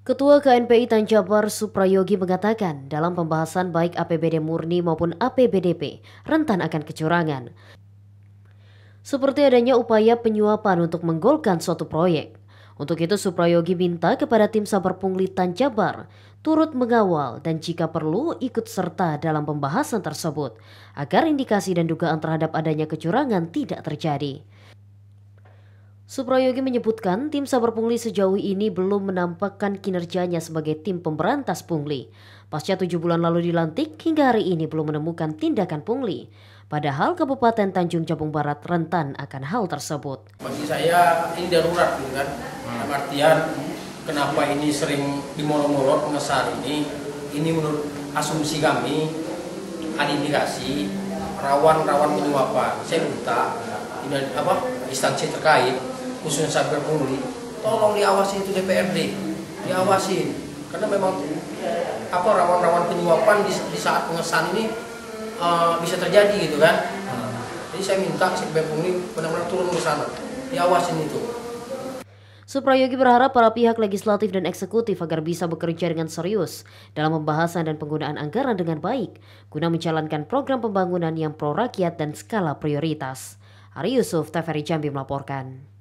Ketua KNPI Tanjabar Suprayogi mengatakan dalam pembahasan baik APBD murni maupun APBDP rentan akan kecurangan. Seperti adanya upaya penyuapan untuk menggolkan suatu proyek. Untuk itu Suprayogi minta kepada tim Sabar Pungli Tanjabar turut mengawal dan jika perlu ikut serta dalam pembahasan tersebut agar indikasi dan dugaan terhadap adanya kecurangan tidak terjadi. Suprayogi menyebutkan tim Saber Pungli sejauh ini belum menampakkan kinerjanya sebagai tim pemberantas Pungli. Pasca tujuh bulan lalu dilantik, hingga hari ini belum menemukan tindakan Pungli. Padahal Kabupaten Tanjung Jabung Barat rentan akan hal tersebut. Bagi saya ini darurat gitu kan, Hmm. artian kenapa ini sering dimolot-molot pengesahan ini, ini menurut asumsi kami ada indikasi rawan-rawan penyuapan. Saya minta apa instansi terkait khususnya Saber Puli tolong diawasi itu DPRD diawasin karena memang apa rawan-rawan penyuapan di, di saat pengesahan ini uh, bisa terjadi gitu kan jadi saya minta Saber Puli benar-benar turun ke sana diawasin itu Suprayogi berharap para pihak legislatif dan eksekutif agar bisa bekerja dengan serius dalam pembahasan dan penggunaan anggaran dengan baik, guna menjalankan program pembangunan yang pro rakyat dan skala prioritas. Ari Yusuf, TVRI Jambi melaporkan.